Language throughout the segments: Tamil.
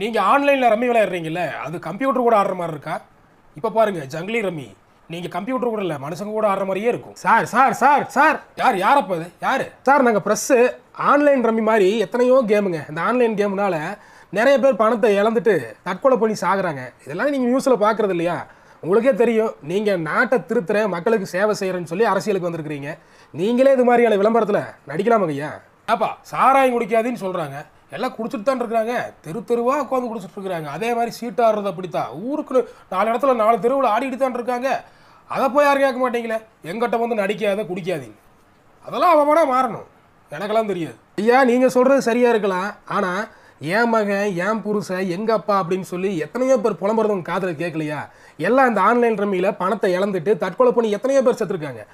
நீங்கள் ஆன்லைனில் ரம்மி விளையாடுறீங்கல்ல அது கம்ப்யூட்டர் கூட ஆடுற மாதிரி இருக்கா இப்போ பாருங்கள் ஜங்லி ரம்மி நீங்கள் கம்ப்யூட்டர் கூட இல்லை மனுஷங்க கூட ஆடுற மாதிரியே இருக்கும் சார் சார் சார் சார் யார் யார் அப்போ அது யார் சார் நாங்கள் ப்ரெஸ்ஸு ஆன்லைன் ரம்மி மாதிரி எத்தனையோ கேமுங்க இந்த ஆன்லைன் கேமுனால நிறைய பேர் பணத்தை இழந்துட்டு தற்கொலை பண்ணி சாகுறாங்க இதெல்லாம் நீங்கள் நியூஸில் பார்க்குறது இல்லையா உங்களுக்கே தெரியும் நீங்கள் நாட்டை திருத்துற மக்களுக்கு சேவை செய்கிறேன்னு சொல்லி அரசியலுக்கு வந்திருக்கிறீங்க நீங்களே இது மாதிரியான விளம்பரத்தில் நடிக்கலாமாங்க ஐயா அப்பா சாராயம் குடிக்காதுன்னு சொல்கிறாங்க எல்லாம் குடிச்சிட்டு தான் இருக்கிறாங்க தெரு தெருவாக உட்காந்து குடிச்சிட்டு இருக்கிறாங்க அதே மாதிரி ஆடுறது அப்படித்தான் ஊருக்கு நாலு இடத்துல நாலு தெருவில் ஆடிக்கிட்டு தான் இருக்காங்க அதை போய் யாரும் கேட்க மாட்டீங்களே எங்கிட்ட வந்து நடிக்காத குடிக்காதீங்க அதெல்லாம் அவமான மாறணும் எனக்கெல்லாம் தெரியாது ஐயா நீங்கள் சொல்கிறது சரியாக இருக்கலாம் ஆனால் என் மகன் என் புருஷன் எங்கள் அப்பா அப்படின்னு சொல்லி எத்தனையோ பேர் புலம்புறதும் காதில் கேட்கலையா எல்லாம் இந்த ஆன்லைன் ரம்மியில் பணத்தை இழந்துட்டு தற்கொலை பண்ணி எத்தனையோ பேர் செத்துருக்காங்க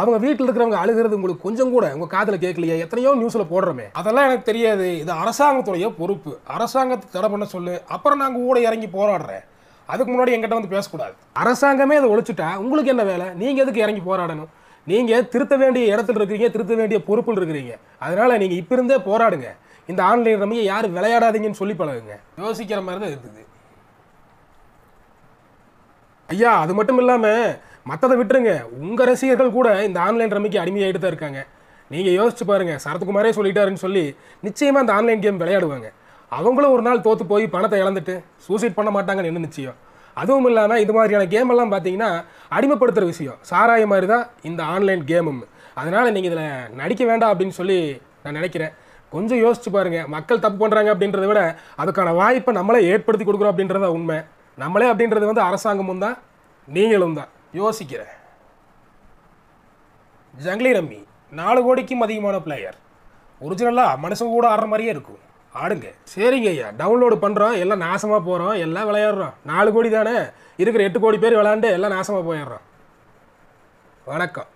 அவங்க வீட்டில் இருக்கிறவங்க அழுகிறது உங்களுக்கு கொஞ்சம் கூட உங்கள் காதல கேட்கலையா எத்தனையோ நியூஸில் போடுறோமே அதெல்லாம் எனக்கு தெரியாது இது அரசாங்கத்துடைய பொறுப்பு அரசாங்கத்தை தடை பண்ண சொல்லு அப்புறம் நாங்கள் கூட இறங்கி போராடுறேன் அதுக்கு முன்னாடி எங்கிட்ட வந்து பேசக்கூடாது அரசாங்கமே இதை ஒழிச்சுட்டா உங்களுக்கு என்ன வேலை நீங்கள் எதுக்கு இறங்கி போராடணும் நீங்கள் திருத்த வேண்டிய இடத்துல இருக்கிறீங்க திருத்த வேண்டிய பொறுப்பில் இருக்கிறீங்க அதனால நீங்கள் இப்போ இருந்தே போராடுங்க இந்த ஆன்லைன் ரம்மியை யாரும் விளையாடாதீங்கன்னு சொல்லி பழகுங்க யோசிக்கிற மாதிரி தான் இருக்குது ஐயா அது மட்டும் இல்லாமல் மற்றதை விட்டுருங்க உங்கள் ரசிகர்கள் கூட இந்த ஆன்லைன் ரம்மிக்கு அடிமையாகிட்டு தான் இருக்காங்க நீங்கள் யோசிச்சு பாருங்கள் சரத்குமாரே சொல்லிட்டாருன்னு சொல்லி நிச்சயமாக அந்த ஆன்லைன் கேம் விளையாடுவாங்க அவங்களும் ஒரு நாள் தோற்று போய் பணத்தை இழந்துட்டு சூசைட் பண்ண மாட்டாங்கன்னு என்ன நிச்சயம் அதுவும் இல்லாமல் இது மாதிரியான கேம் எல்லாம் பார்த்தீங்கன்னா அடிமைப்படுத்துகிற விஷயம் சாராய மாதிரி தான் இந்த ஆன்லைன் கேமும் அதனால் நீங்கள் இதில் நடிக்க வேண்டாம் அப்படின்னு சொல்லி நான் நினைக்கிறேன் கொஞ்சம் யோசிச்சு பாருங்கள் மக்கள் தப்பு பண்ணுறாங்க அப்படின்றத விட அதுக்கான வாய்ப்பை நம்மளே ஏற்படுத்தி கொடுக்குறோம் அப்படின்றத உண்மை நம்மளே அப்படின்றது வந்து அரசாங்கமும் தான் நீங்களும் தான் யோசிக்கிறேன் ஜங்லி ரம்மி நாலு கோடிக்கும் அதிகமான பிளேயர் ஒரிஜினலாக மனுஷன் கூட ஆடுற மாதிரியே இருக்கும் ஆடுங்க சரிங்க ஐயா டவுன்லோடு பண்ணுறோம் எல்லாம் நாசமாக போகிறோம் எல்லாம் விளையாடுறோம் நாலு கோடி தானே இருக்கிற எட்டு கோடி பேர் விளையாண்டு எல்லாம் நாசமாக போயிடுறோம் வணக்கம்